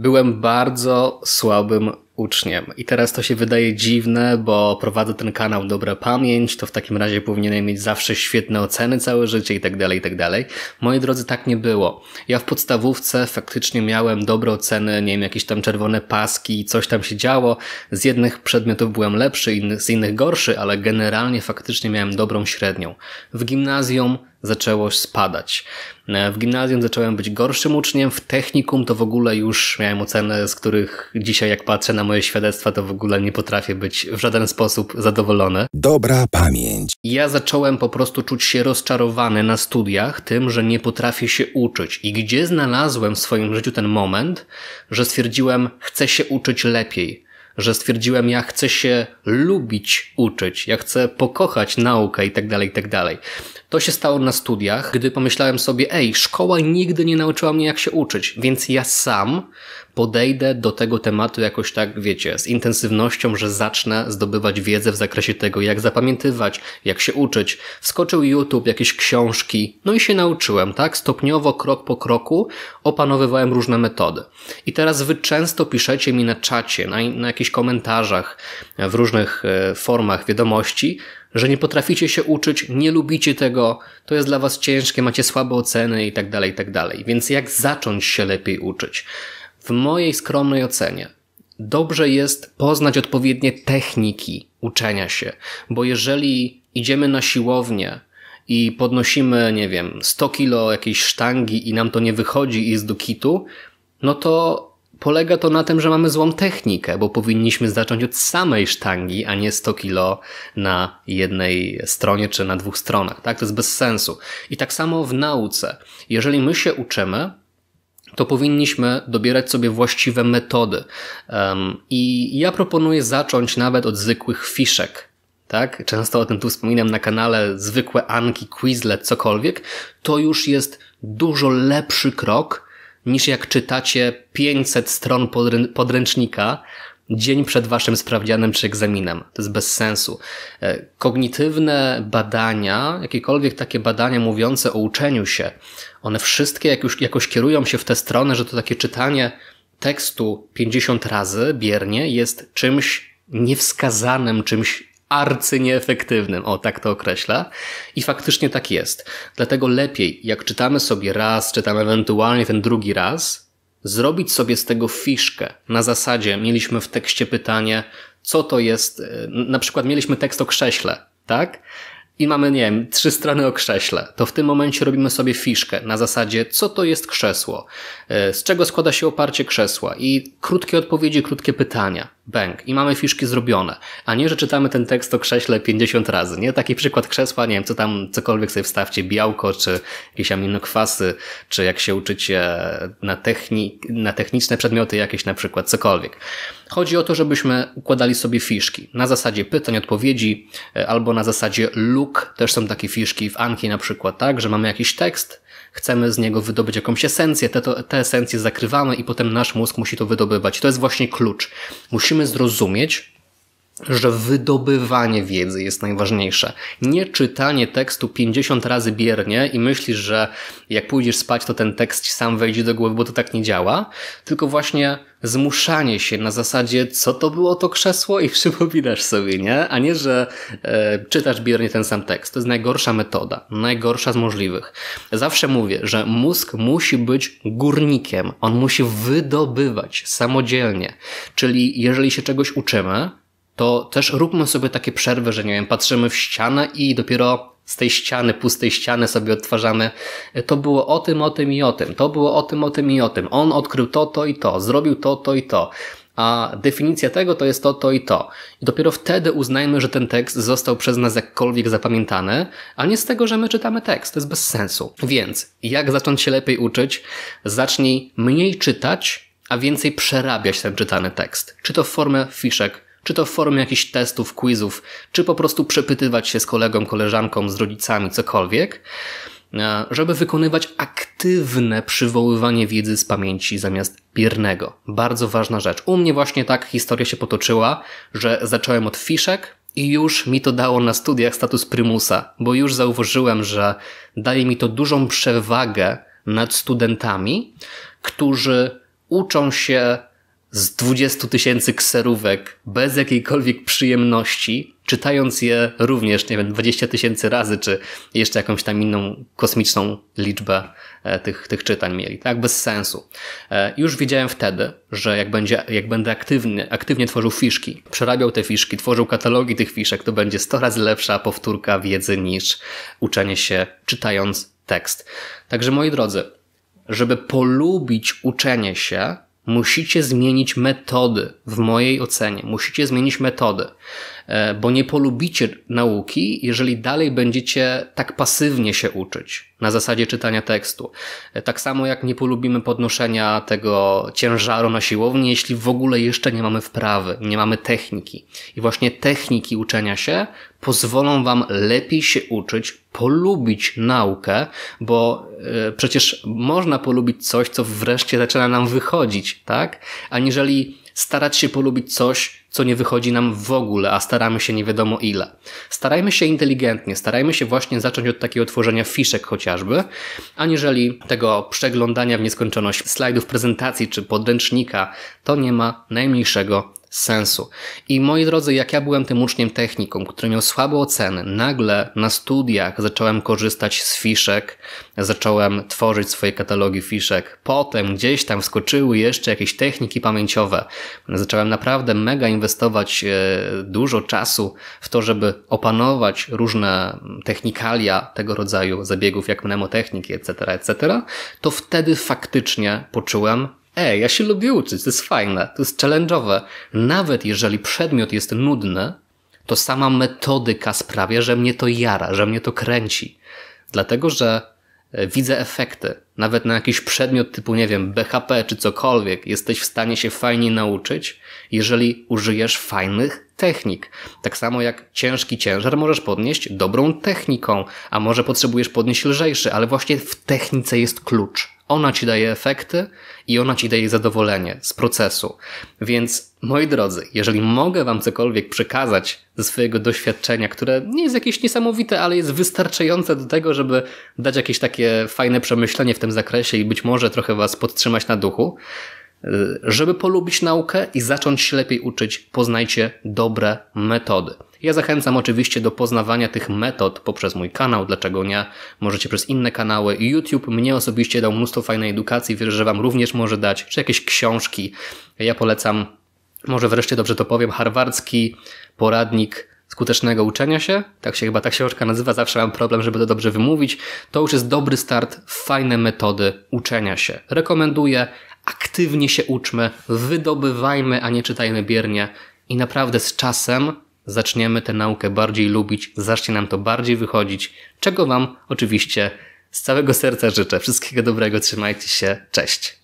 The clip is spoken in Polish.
Byłem bardzo słabym uczniem. I teraz to się wydaje dziwne, bo prowadzę ten kanał Dobra Pamięć, to w takim razie powinienem mieć zawsze świetne oceny całe życie i tak dalej, i tak dalej. Moi drodzy, tak nie było. Ja w podstawówce faktycznie miałem dobre oceny, nie wiem, jakieś tam czerwone paski, coś tam się działo. Z jednych przedmiotów byłem lepszy, z innych gorszy, ale generalnie faktycznie miałem dobrą średnią. W gimnazjum zaczęło spadać. E, w gimnazjum zacząłem być gorszym uczniem, w technikum to w ogóle już miałem oceny, z których dzisiaj jak patrzę na moje świadectwa, to w ogóle nie potrafię być w żaden sposób zadowolony. Dobra pamięć. Ja zacząłem po prostu czuć się rozczarowany na studiach tym, że nie potrafię się uczyć. I gdzie znalazłem w swoim życiu ten moment, że stwierdziłem, chcę się uczyć lepiej że stwierdziłem, ja chcę się lubić uczyć, ja chcę pokochać naukę i tak dalej, i tak dalej. To się stało na studiach, gdy pomyślałem sobie, ej, szkoła nigdy nie nauczyła mnie jak się uczyć, więc ja sam podejdę do tego tematu jakoś tak, wiecie, z intensywnością, że zacznę zdobywać wiedzę w zakresie tego, jak zapamiętywać, jak się uczyć. Wskoczył YouTube, jakieś książki, no i się nauczyłem, tak? Stopniowo, krok po kroku opanowywałem różne metody. I teraz wy często piszecie mi na czacie, na, na jakichś komentarzach, w różnych e, formach wiadomości, że nie potraficie się uczyć, nie lubicie tego, to jest dla was ciężkie, macie słabe oceny i tak dalej, i tak dalej. Więc jak zacząć się lepiej uczyć? W mojej skromnej ocenie dobrze jest poznać odpowiednie techniki uczenia się, bo jeżeli idziemy na siłownię i podnosimy, nie wiem, 100 kilo jakiejś sztangi i nam to nie wychodzi i jest do kitu, no to polega to na tym, że mamy złą technikę, bo powinniśmy zacząć od samej sztangi, a nie 100 kilo na jednej stronie czy na dwóch stronach, tak? To jest bez sensu. I tak samo w nauce. Jeżeli my się uczymy, to powinniśmy dobierać sobie właściwe metody. I ja proponuję zacząć nawet od zwykłych fiszek. Tak? Często o tym tu wspominam na kanale, zwykłe anki, quizlet, cokolwiek. To już jest dużo lepszy krok niż jak czytacie 500 stron podręcznika dzień przed waszym sprawdzianem czy egzaminem. To jest bez sensu. E, kognitywne badania, jakiekolwiek takie badania mówiące o uczeniu się, one wszystkie jak już, jakoś kierują się w tę stronę, że to takie czytanie tekstu 50 razy biernie jest czymś niewskazanym, czymś arcynieefektywnym, o tak to określa. I faktycznie tak jest. Dlatego lepiej, jak czytamy sobie raz, czytamy ewentualnie ten drugi raz, zrobić sobie z tego fiszkę. Na zasadzie mieliśmy w tekście pytanie, co to jest, y, na przykład mieliśmy tekst o krześle, tak? i mamy, nie wiem, trzy strony o krześle, to w tym momencie robimy sobie fiszkę na zasadzie, co to jest krzesło, e, z czego składa się oparcie krzesła i krótkie odpowiedzi, krótkie pytania. Bang. I mamy fiszki zrobione. A nie, że czytamy ten tekst o krześle 50 razy, nie? Taki przykład krzesła, nie wiem, co tam, cokolwiek sobie wstawcie, białko, czy jakieś aminokwasy, czy jak się uczycie na, technik na techniczne przedmioty jakieś na przykład, cokolwiek. Chodzi o to, żebyśmy układali sobie fiszki na zasadzie pytań, odpowiedzi e, albo na zasadzie luk. Też są takie fiszki w Anki na przykład, tak, że mamy jakiś tekst, chcemy z niego wydobyć jakąś esencję, te, te esencje zakrywamy i potem nasz mózg musi to wydobywać. To jest właśnie klucz. Musimy zrozumieć, że wydobywanie wiedzy jest najważniejsze. Nie czytanie tekstu 50 razy biernie i myślisz, że jak pójdziesz spać, to ten tekst sam wejdzie do głowy, bo to tak nie działa, tylko właśnie zmuszanie się na zasadzie, co to było to krzesło i przypominasz sobie, nie? A nie, że e, czytasz biernie ten sam tekst. To jest najgorsza metoda, najgorsza z możliwych. Zawsze mówię, że mózg musi być górnikiem. On musi wydobywać samodzielnie. Czyli jeżeli się czegoś uczymy, to też róbmy sobie takie przerwy, że nie wiem, patrzymy w ścianę i dopiero z tej ściany, pustej ściany sobie odtwarzamy. To było o tym, o tym i o tym. To było o tym, o tym i o tym. On odkrył to, to i to. Zrobił to, to i to. A definicja tego to jest to, to i to. I dopiero wtedy uznajmy, że ten tekst został przez nas jakkolwiek zapamiętany, a nie z tego, że my czytamy tekst. To jest bez sensu. Więc jak zacząć się lepiej uczyć? Zacznij mniej czytać, a więcej przerabiać ten czytany tekst. Czy to w formę fiszek czy to w formie jakichś testów, quizów, czy po prostu przepytywać się z kolegą, koleżanką, z rodzicami, cokolwiek, e, żeby wykonywać aktywne przywoływanie wiedzy z pamięci zamiast biernego. Bardzo ważna rzecz. U mnie właśnie tak historia się potoczyła, że zacząłem od fiszek, i już mi to dało na studiach status prymusa, bo już zauważyłem, że daje mi to dużą przewagę nad studentami, którzy uczą się z 20 tysięcy kserówek bez jakiejkolwiek przyjemności, czytając je również, nie wiem, 20 tysięcy razy, czy jeszcze jakąś tam inną kosmiczną liczbę e, tych, tych czytań mieli, tak? Bez sensu. E, już wiedziałem wtedy, że jak, będzie, jak będę aktywny aktywnie tworzył fiszki, przerabiał te fiszki, tworzył katalogi tych fiszek, to będzie 100 razy lepsza powtórka wiedzy niż uczenie się czytając tekst. Także moi drodzy, żeby polubić uczenie się, Musicie zmienić metody, w mojej ocenie. Musicie zmienić metody, e, bo nie polubicie nauki, jeżeli dalej będziecie tak pasywnie się uczyć na zasadzie czytania tekstu. E, tak samo jak nie polubimy podnoszenia tego ciężaru na siłowni, jeśli w ogóle jeszcze nie mamy wprawy, nie mamy techniki. I właśnie techniki uczenia się pozwolą Wam lepiej się uczyć, polubić naukę, bo y, przecież można polubić coś, co wreszcie zaczyna nam wychodzić, tak? Aniżeli starać się polubić coś, co nie wychodzi nam w ogóle, a staramy się nie wiadomo ile. Starajmy się inteligentnie, starajmy się właśnie zacząć od takiego tworzenia fiszek chociażby, aniżeli tego przeglądania w nieskończoność slajdów prezentacji czy podręcznika. To nie ma najmniejszego sensu. I moi drodzy, jak ja byłem tym uczniem technikum, który miał słabe oceny, nagle na studiach zacząłem korzystać z fiszek, zacząłem tworzyć swoje katalogi fiszek. Potem gdzieś tam wskoczyły jeszcze jakieś techniki pamięciowe. Zacząłem naprawdę mega inwestować e, dużo czasu w to, żeby opanować różne technikalia tego rodzaju zabiegów, jak mnemotechniki, etc., etc., to wtedy faktycznie poczułem, Ej, ja się lubię uczyć, to jest fajne, to jest challenge'owe. Nawet jeżeli przedmiot jest nudny, to sama metodyka sprawia, że mnie to jara, że mnie to kręci. Dlatego, że e, widzę efekty. Nawet na jakiś przedmiot typu, nie wiem, BHP czy cokolwiek, jesteś w stanie się fajnie nauczyć, jeżeli użyjesz fajnych technik. Tak samo jak ciężki ciężar możesz podnieść dobrą techniką, a może potrzebujesz podnieść lżejszy, ale właśnie w technice jest klucz. Ona ci daje efekty i ona ci daje zadowolenie z procesu. Więc moi drodzy, jeżeli mogę wam cokolwiek przekazać ze swojego doświadczenia, które nie jest jakieś niesamowite, ale jest wystarczające do tego, żeby dać jakieś takie fajne przemyślenie w tym zakresie i być może trochę was podtrzymać na duchu, y, żeby polubić naukę i zacząć się lepiej uczyć, poznajcie dobre metody. Ja zachęcam oczywiście do poznawania tych metod poprzez mój kanał, dlaczego nie, możecie przez inne kanały. YouTube mnie osobiście dał mnóstwo fajnej edukacji, wierzę, że Wam również może dać, czy jakieś książki. Ja polecam, może wreszcie dobrze to powiem, harwardzki poradnik skutecznego uczenia się, tak się chyba ta książka nazywa, zawsze mam problem, żeby to dobrze wymówić. To już jest dobry start, fajne metody uczenia się. Rekomenduję, aktywnie się uczmy, wydobywajmy, a nie czytajmy biernie i naprawdę z czasem zaczniemy tę naukę bardziej lubić, zacznie nam to bardziej wychodzić, czego Wam oczywiście z całego serca życzę. Wszystkiego dobrego, trzymajcie się, cześć.